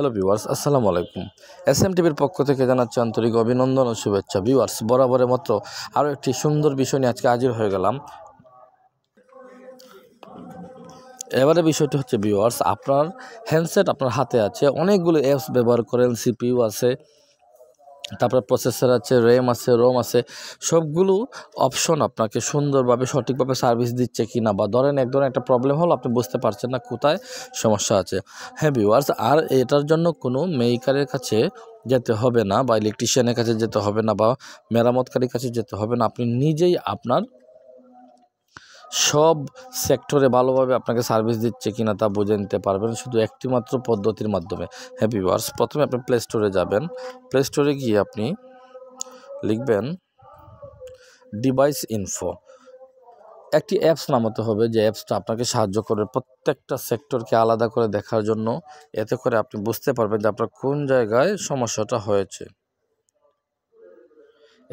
hello viewers আসসালামু আলাইকুম S M টিভির পক্ষ থেকে জানাচ্ছি আন্তরিক অভিনন্দন ও শুভেচ্ছা ভিউয়ার্স বরাবরের মতো আরও একটি সুন্দর বিষয় নিয়ে আজকে হাজির হয়ে গেলাম এবারে বিষয়টি হচ্ছে ভিউয়ার্স আপনার হ্যান্ডসেট আপনার হাতে আছে অনেকগুলো অ্যাপস ব্যবহার করেন সিপিউ আছে তারপরে প্রসেসর আছে র্যাম আছে রোম আছে সবগুলো অপশন আপনাকে সুন্দরভাবে সঠিকভাবে সার্ভিস দিচ্ছে কি না বা ধরেন এক ধরনের একটা প্রবলেম হলো আপনি বুঝতে পারছেন না কোথায় সমস্যা আছে হ্যাঁ ভিউয়ার্স আর এটার জন্য কোনো মেকারের কাছে যেতে হবে না বা ইলেকট্রিশিয়ানের কাছে যেতে হবে না বা মেরামতকারীর কাছে যেতে হবে না আপনি নিজেই আপনার সব সেক্টরে ভালোভাবে আপনাকে সার্ভিস দিচ্ছে না তা বুঝে নিতে পারবেন শুধু একটিমাত্র পদ্ধতির মাধ্যমে হ্যাপি ওয়ার্স প্রথমে আপনি প্লে স্টোরে যাবেন প্লে স্টোরে গিয়ে আপনি লিখবেন ডিভাইস ইনফো একটি অ্যাপস নামাতে হবে যে অ্যাপসটা আপনাকে সাহায্য করবে প্রত্যেকটা সেক্টরকে আলাদা করে দেখার জন্য এতে করে আপনি বুঝতে পারবেন যে আপনার কোন জায়গায় সমস্যাটা হয়েছে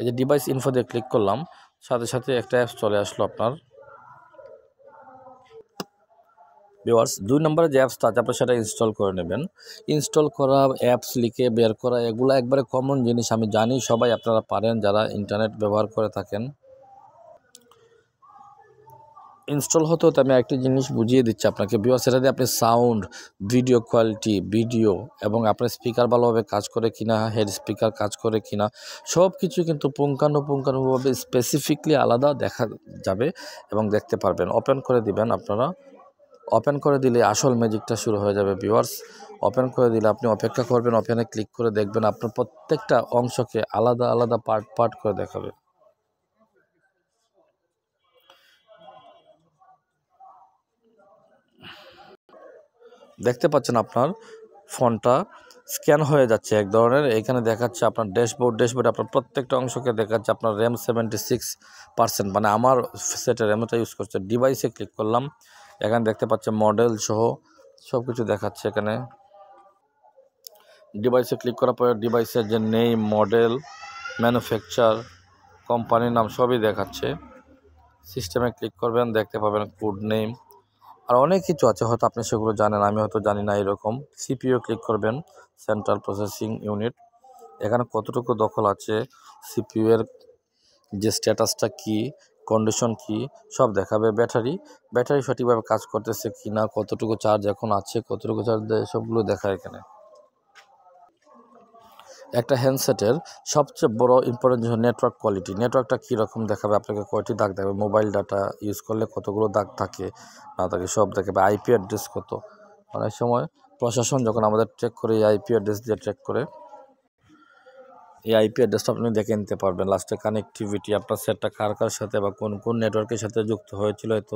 এই যে ডিভাইস ইনফো দিয়ে ক্লিক করলাম সাথে সাথে একটা অ্যাপস চলে আসলো আপনার ভিওয়ার্স দুই নম্বরে যে অ্যাপস আছে আপনি সেটা ইনস্টল করে নেবেন ইনস্টল করা অ্যাপস লিখে বের করা এগুলো একবারে কমন জিনিস আমি জানি সবাই আপনারা পারেন যারা ইন্টারনেট ব্যবহার করে থাকেন ইনস্টল হতে হতে আমি একটি জিনিস বুঝিয়ে দিচ্ছি আপনাকে বিওয়ার্স সেটা দিয়ে আপনি সাউন্ড ভিডিও কোয়ালিটি ভিডিও এবং আপনার স্পিকার ভালোভাবে কাজ করে কিনা হেড স্পিকার কাজ করে কিনা সব কিছু কিন্তু পুঙ্খানুপুঙ্খানুভাবে স্পেসিফিকলি আলাদা দেখা যাবে এবং দেখতে পারবেন ওপেন করে দিবেন আপনারা ওপেন করে দিলে আসল ম্যাজিকটা শুরু হয়ে যাবে ভিওয়ার্স ওপেন করে দিলে আপনি অপেক্ষা করবেন ওপেনে ক্লিক করে দেখবেন আপনার প্রত্যেকটা অংশকে আলাদা আলাদা পার্ট পার্ট করে দেখাবে দেখতে পাচ্ছেন আপনার ফোনটা স্ক্যান হয়ে যাচ্ছে এক ধরনের এখানে দেখাচ্ছে আপনার ড্যাশবোর্ড ড্যাশবোর্ড আপনার প্রত্যেকটা অংশকে দেখাচ্ছে আপনার র্যাম সেভেন্টি সিক্স পার্সেন্ট মানে আমার সেটের র্যামটা ইউজ করছে ডিভাইসে ক্লিক করলাম এখানে দেখতে পাচ্ছেন মডেল সহ সব কিছু দেখাচ্ছে এখানে ডিভাইসে ক্লিক করার পরে ডিভাইসের যে নেই মডেল ম্যানুফ্যাকচার কোম্পানির নাম সবই দেখাচ্ছে সিস্টেমে ক্লিক করবেন দেখতে পাবেন কোড নেম আর অনেক কিছু আছে হয়তো আপনি সেগুলো জানেন আমি হয়তো জানি না এরকম সিপিও ক্লিক করবেন সেন্ট্রাল প্রসেসিং ইউনিট এখানে কতটুকু দখল আছে সিপিইউ এর যে স্ট্যাটাসটা কি কন্ডিশন কি সব দেখাবে ব্যাটারি ব্যাটারি সঠিকভাবে কাজ করতেছে কি না কতটুকু চার্জ এখন আছে কতটুকু চার্জ দেয় সবগুলো দেখা এখানে একটা হ্যান্ডসেটের সবচেয়ে বড় ইম্পর্টেন্ট হচ্ছে নেটওয়ার্ক কোয়ালিটি নেটওয়ার্কটা কীরকম দেখাবে আপনাকে কয়টি দাগ দেখাবে মোবাইল ডাটা ইউজ করলে কতগুলো দাগ থাকে না থাকে সব দেখাবে আইপি অ্যাড্রেস কত অনেক সময় প্রশাসন যখন আমাদের ট্রেক করে আইপি অ্যাড্রেস দিয়ে ট্রেক করে এই আইপি অ্যাড্রেসটা আপনি দেখে নিতে পারবেন লাস্টে কানেক্টিভিটি আপনার সেটটা কার কার সাথে বা কোন কোন নেটওয়ার্কের সাথে যুক্ত হয়েছিল এত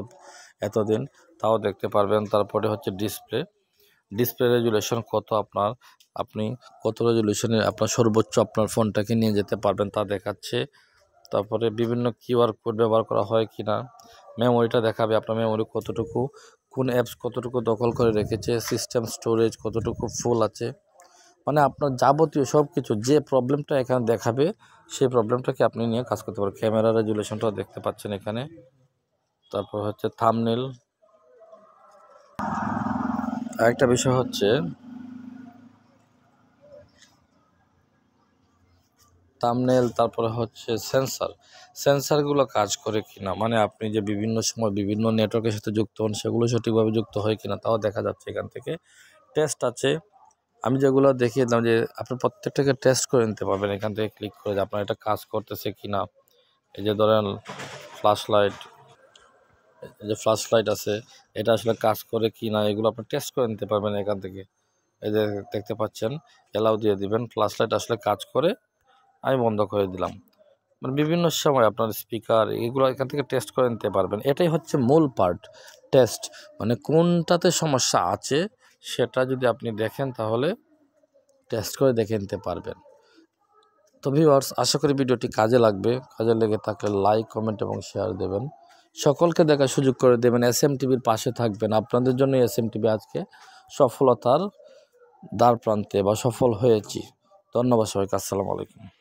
এতদিন তাও দেখতে পারবেন তারপরে হচ্ছে ডিসপ্লে ডিসপ্লে রেজুলেশন কত আপনার আপনি কত রেজুলেশনে আপনার সর্বোচ্চ আপনার ফোনটাকে নিয়ে যেতে পারবেন তা দেখাচ্ছে তারপরে বিভিন্ন কিউআর কোড ব্যবহার করা হয় কি না মেমোরিটা দেখাবে আপনার মেমোরি কতটুকু কোন অ্যাপস কতটুকু দখল করে রেখেছে সিস্টেম স্টোরেজ কতটুকু ফুল আছে মানে আপনার যাবতীয় সব কিছু যে প্রবলেমটা এখানে দেখাবে সেই প্রবলেমটাকে আপনি নিয়ে কাজ করতে পারেন ক্যামেরা রেজুলেশনটা দেখতে পাচ্ছেন এখানে তারপর হচ্ছে থামনেল আরেকটা বিষয় হচ্ছে থামনেল তারপরে হচ্ছে সেন্সার সেন্সারগুলো কাজ করে কিনা মানে আপনি যে বিভিন্ন সময় বিভিন্ন নেটওয়ার্কের সাথে যুক্ত হন সেগুলো সঠিকভাবে যুক্ত হয় কিনা তাও দেখা যাচ্ছে এখান থেকে টেস্ট আছে আমি যেগুলো দেখিয়ে দিলাম যে আপনি প্রত্যেকটাকে টেস্ট করে নিতে পারবেন এখান থেকে ক্লিক করে যে আপনার এটা কাজ করতেছে কি না এই যে ধরেন ফ্ল্যাশ লাইট যে ফ্ল্যাশ লাইট আছে এটা আসলে কাজ করে কি না এগুলো আপনি টেস্ট করে নিতে পারবেন এখান থেকে এই যে দেখতে পাচ্ছেন এলাও দিয়ে দিবেন ফ্ল্যাশ লাইট আসলে কাজ করে আমি বন্ধ করে দিলাম মানে বিভিন্ন সময় আপনার স্পিকার এগুলো এখান থেকে টেস্ট করে নিতে পারবেন এটাই হচ্ছে মূল পার্ট টেস্ট মানে কোনটাতে সমস্যা আছে সেটা যদি আপনি দেখেন তাহলে টেস্ট করে দেখে নিতে পারবেন তো ভিউয়ার্স আশা করি ভিডিওটি কাজে লাগবে কাজে লেগে থাকলে লাইক কমেন্ট এবং শেয়ার দেবেন সকলকে দেখার সুযোগ করে দেবেন এস এম টিভির পাশে থাকবেন আপনাদের জন্য এস এম টিভি আজকে সফলতার দ্বার প্রান্তে বা সফল হয়েছি ধন্যবাদ সবাইকে আসসালামু আলাইকুম